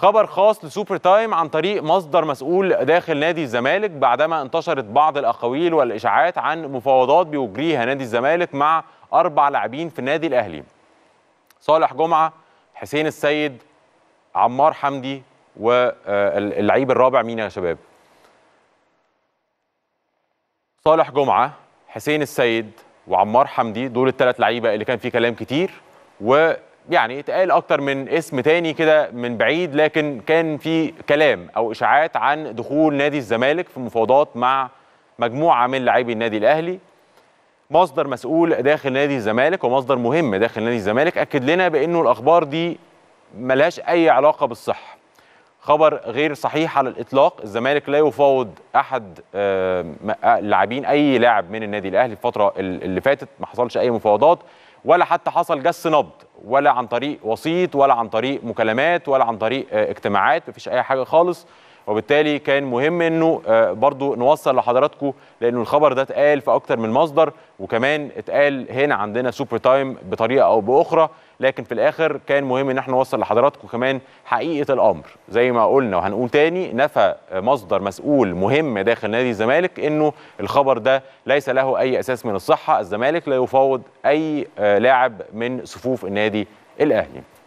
خبر خاص لسوبر تايم عن طريق مصدر مسؤول داخل نادي الزمالك بعدما انتشرت بعض الاقاويل والاشاعات عن مفاوضات بيجريها نادي الزمالك مع اربع لاعبين في النادي الاهلي صالح جمعه حسين السيد عمار حمدي واللعيب آه، الرابع مين يا شباب صالح جمعه حسين السيد وعمار حمدي دول الثلاث لعيبه اللي كان في كلام كتير و يعني اتقال اكتر من اسم تاني كده من بعيد لكن كان في كلام او اشاعات عن دخول نادي الزمالك في مفاوضات مع مجموعه من لاعبي النادي الاهلي مصدر مسؤول داخل نادي الزمالك ومصدر مهم داخل نادي الزمالك اكد لنا بانه الاخبار دي ملهاش اي علاقه بالصحه خبر غير صحيح على الاطلاق الزمالك لا يفاوض احد آه، آه، اللاعبين اي لاعب من النادي الاهلي الفتره اللي فاتت ما حصلش اي مفاوضات ولا حتى حصل جس نبض ولا عن طريق وسيط ولا عن طريق مكالمات ولا عن طريق آه، اجتماعات مفيش اي حاجه خالص وبالتالي كان مهم انه آه، برضو نوصل لحضراتكم لانه الخبر ده اتقال في اكتر من مصدر وكمان اتقال هنا عندنا سوبر تايم بطريقه او باخرى لكن في الاخر كان مهم ان احنا نوصل لحضراتكم كمان حقيقه الامر زي ما قلنا وهنقول تاني نفى مصدر مسؤول مهم داخل نادي الزمالك انه الخبر ده ليس له اي اساس من الصحه الزمالك لا يفاوض اي آه، لاعب من صفوف النادي الاهلي